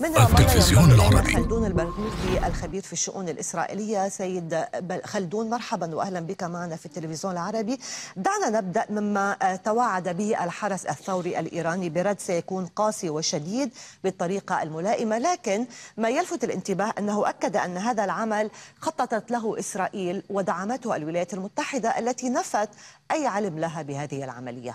من التلفزيون العربي خلدون البرغوثي الخبير في الشؤون الإسرائيلية سيد خلدون مرحبا وأهلا بك معنا في التلفزيون العربي دعنا نبدأ مما توعد به الحرس الثوري الإيراني برد سيكون قاسي وشديد بالطريقة الملائمة لكن ما يلفت الانتباه أنه أكد أن هذا العمل خططت له إسرائيل ودعمته الولايات المتحدة التي نفت أي علم لها بهذه العملية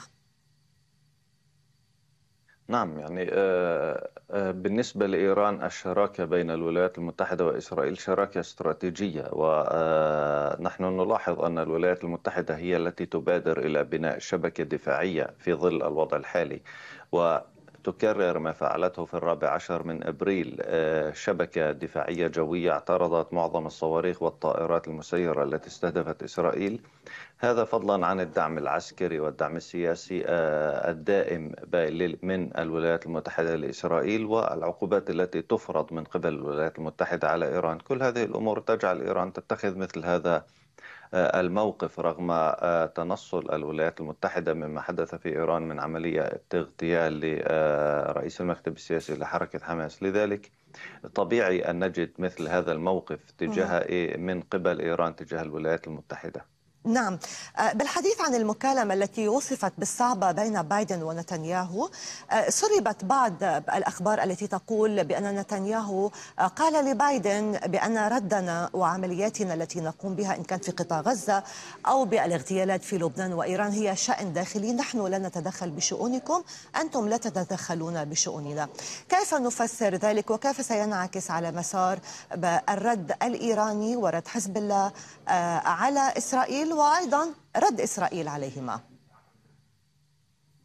نعم يعني آه، آه، بالنسبة لإيران الشراكة بين الولايات المتحدة وإسرائيل شراكة استراتيجية ونحن آه، نلاحظ أن الولايات المتحدة هي التي تبادر إلى بناء شبكة دفاعية في ظل الوضع الحالي و تكرر ما فعلته في الرابع عشر من ابريل آه، شبكه دفاعيه جويه اعترضت معظم الصواريخ والطائرات المسيره التي استهدفت اسرائيل هذا فضلا عن الدعم العسكري والدعم السياسي آه، الدائم من الولايات المتحده لاسرائيل والعقوبات التي تفرض من قبل الولايات المتحده على ايران كل هذه الامور تجعل ايران تتخذ مثل هذا الموقف رغم آه، تنصل الولايات المتحدة مما حدث في إيران من عملية اغتيال لرئيس آه، المكتب السياسي لحركة حماس لذلك طبيعي أن نجد مثل هذا الموقف تجاه من قبل إيران تجاه الولايات المتحدة نعم آه، بالحديث عن المكالمة التي وصفت بالصعبة بين بايدن ونتنياهو آه، سربت بعض الأخبار التي تقول بأن نتنياهو آه، قال لبايدن بأن ردنا وعملياتنا التي نقوم بها إن كانت في قطاع غزة أو بالاغتيالات في لبنان وإيران هي شأن داخلي نحن لا نتدخل بشؤونكم أنتم لا تتدخلون بشؤوننا كيف نفسر ذلك وكيف سينعكس على مسار الرد الإيراني ورد حزب الله على إسرائيل وأيضا رد إسرائيل عليهما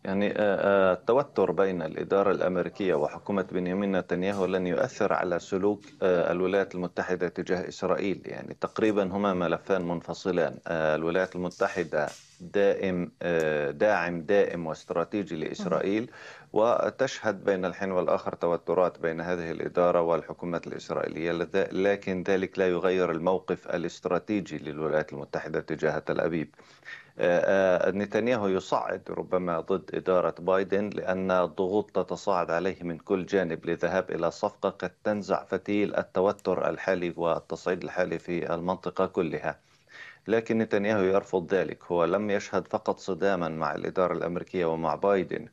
يعني آه، آه، التوتر بين الإدارة الأمريكية وحكومة بنيامين نتنياهو لن يؤثر على سلوك آه، الولايات المتحدة تجاه إسرائيل يعني تقريبا هما ملفان منفصلان الولايات المتحدة دائم داعم دائم واستراتيجي لإسرائيل وتشهد بين الحين والآخر توترات بين هذه الإدارة والحكومة الإسرائيلية لكن ذلك لا يغير الموقف الاستراتيجي للولايات المتحدة تجاه تل أبيب آه، آه، نتنياهو يصعد ربما ضد إدارة بايدن لأن الضغوط تتصاعد عليه من كل جانب للذهاب إلى صفقة قد تنزع فتيل التوتر الحالي والتصعيد الحالي في المنطقة كلها لكن نتنياهو يرفض ذلك هو لم يشهد فقط صداما مع الإدارة الأمريكية ومع بايدن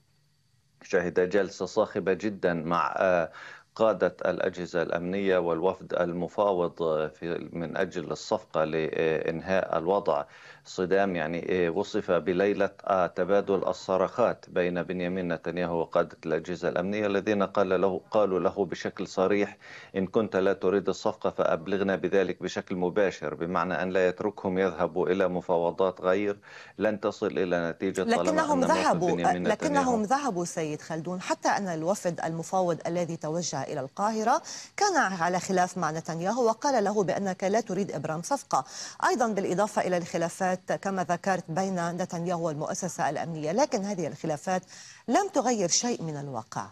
شهد جلسة صاخبة جدا مع آه، قادة الأجهزة الأمنية والوفد المفاوض آه، في من أجل الصفقة لإنهاء الوضع صدام يعني آه، وصف بليلة آه، تبادل الصرخات بين بنيامين نتنياهو وقادة الأجهزة الأمنية الذين قال له قالوا له بشكل صريح إن كنت لا تريد الصفقة فأبلغنا بذلك بشكل مباشر بمعنى أن لا يتركهم يذهبوا إلى مفاوضات غير لن تصل إلى نتيجة لكنهم ذهبوا لكنهم ذهبوا سيد خلدون حتى أن الوفد المفاوض الذي توجه إلى القاهرة كان على خلاف مع نتنياهو وقال له بأنك لا تريد إبرام صفقة أيضا بالإضافة إلى الخلافات كما ذكرت بين نتنياهو والمؤسسة الأمنية لكن هذه الخلافات لم تغير شيء من الواقع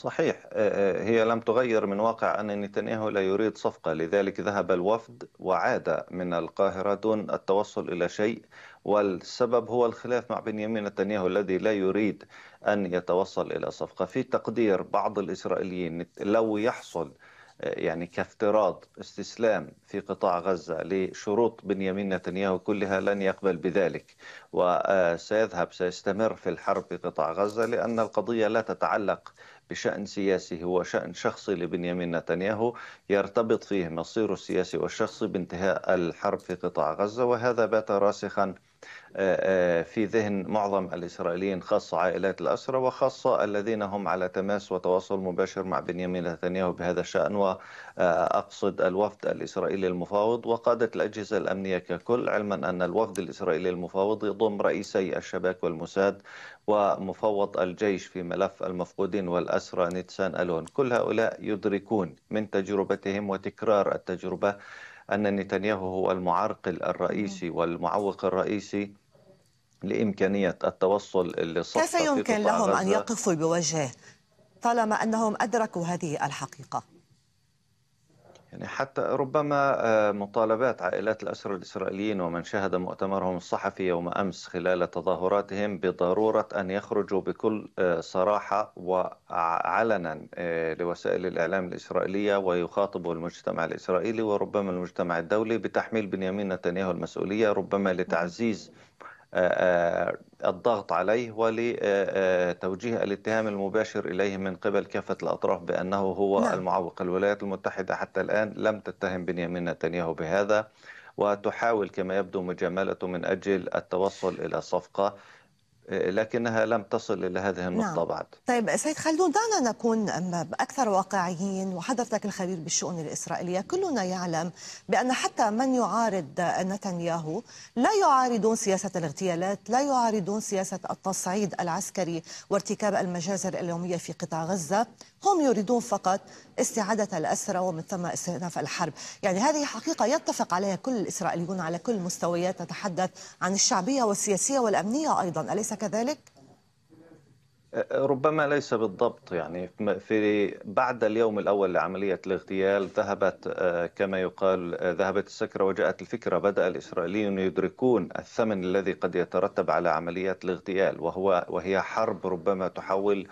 صحيح آه، آه، هي لم تغير من واقع أن نتنياهو لا يريد صفقة لذلك ذهب الوفد وعاد من القاهرة دون التوصل إلى شيء والسبب هو الخلاف مع بنيامين نتنياهو الذي لا يريد أن يتوصل إلى صفقة في تقدير بعض الإسرائيليين لو يحصل آه، يعني كافتراض استسلام في قطاع غزة لشروط بنيامين نتنياهو كلها لن يقبل بذلك وسيذهب سيستمر في الحرب في قطاع غزة لأن القضية لا تتعلق بشأن سياسي هو شأن شخصي لبنيامين نتنياهو يرتبط فيه مصيره السياسي والشخصي بانتهاء الحرب في قطاع غزة وهذا بات راسخا آه، آه، في ذهن معظم الإسرائيليين خاصة عائلات الأسرة وخاصة الذين هم على تماس وتواصل مباشر مع بنيامين نتنياهو بهذا الشأن وأقصد الوفد الإسرائيلي المفاوض وقادة الأجهزة الأمنية ككل علما أن الوفد الإسرائيلي المفاوض يضم رئيسي الشباك والموساد ومفوض الجيش في ملف المفقودين والأسرى نيتسان ألون كل هؤلاء يدركون من تجربتهم وتكرار التجربة أن نتنياهو هو المعرقل الرئيسي والمعوق الرئيسي لإمكانية التوصل للصفقة كيف يمكن لهم أن يقفوا بوجهه طالما أنهم أدركوا هذه الحقيقة؟ يعني حتى ربما آه، مطالبات عائلات الأسرى الإسرائيليين ومن شاهد مؤتمرهم الصحفي يوم أمس خلال تظاهراتهم بضرورة أن يخرجوا بكل آه، صراحة وعلنا آه، لوسائل الإعلام الإسرائيلية ويخاطبوا المجتمع الإسرائيلي وربما المجتمع الدولي بتحميل بنيامين نتنياهو المسؤولية ربما لتعزيز آه، آه، الضغط عليه ولتوجيه الاتهام المباشر اليه من قبل كافه الاطراف بانه هو نعم. المعوق، الولايات المتحده حتى الان لم تتهم بنيامين نتنياهو بهذا وتحاول كما يبدو مجاملته من اجل التوصل الى صفقه لكنها لم تصل إلى هذه النقطة نعم. بعد طيب سيد خلدون دعنا نكون أكثر واقعيين وحضرتك الخبير بالشؤون الإسرائيلية كلنا يعلم بأن حتى من يعارض نتنياهو لا يعارضون سياسة الاغتيالات لا يعارضون سياسة التصعيد العسكري وارتكاب المجازر اليومية في قطاع غزة هم يريدون فقط استعادة الأسرى ومن ثم استئناف الحرب يعني هذه حقيقة يتفق عليها كل الإسرائيليون على كل المستويات نتحدث عن الشعبية والسياسية والأمنية أيضا أليس كذلك؟ أه، ربما ليس بالضبط يعني في بعد اليوم الاول لعمليه الاغتيال ذهبت أه، كما يقال أه، ذهبت السكره وجاءت الفكره بدا الاسرائيليون يدركون الثمن الذي قد يترتب على عمليات الاغتيال وهو وهي حرب ربما تحول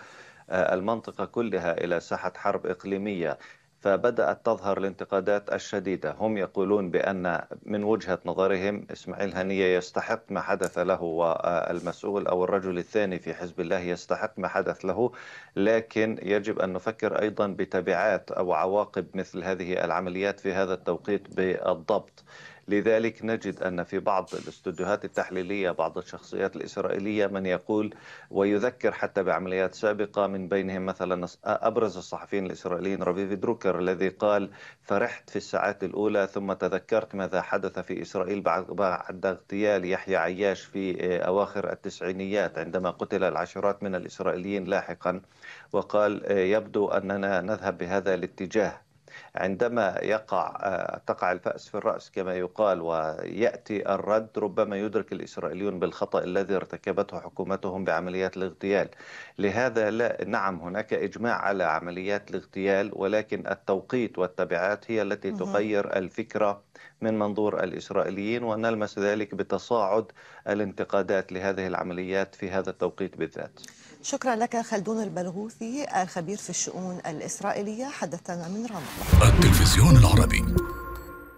المنطقه كلها الى ساحه حرب اقليميه فبدأت تظهر الانتقادات الشديدة هم يقولون بأن من وجهة نظرهم إسماعيل هنية يستحق ما حدث له والمسؤول أو الرجل الثاني في حزب الله يستحق ما حدث له لكن يجب أن نفكر أيضا بتبعات أو عواقب مثل هذه العمليات في هذا التوقيت بالضبط لذلك نجد أن في بعض الاستوديوهات التحليلية بعض الشخصيات الإسرائيلية من يقول ويذكر حتى بعمليات سابقة من بينهم مثلا أبرز الصحفيين الإسرائيليين رفيف دروكر الذي قال فرحت في الساعات الأولى ثم تذكرت ماذا حدث في إسرائيل بعد اغتيال يحيى عياش في آه، أواخر التسعينيات عندما قتل العشرات من الإسرائيليين لاحقا وقال آه، يبدو أننا نذهب بهذا الاتجاه عندما يقع آه، تقع الفأس في الرأس كما يقال ويأتي الرد ربما يدرك الإسرائيليون بالخطأ الذي ارتكبته حكومتهم بعمليات الاغتيال لهذا لا نعم هناك إجماع على عمليات الاغتيال ولكن التوقيت والتبعات هي التي تغير الفكرة من منظور الإسرائيليين ونلمس ذلك بتصاعد الانتقادات لهذه العمليات في هذا التوقيت بالذات شكرا لك خلدون البلغوثي الخبير في الشؤون الإسرائيلية حدثنا من رام التلفزيون العربي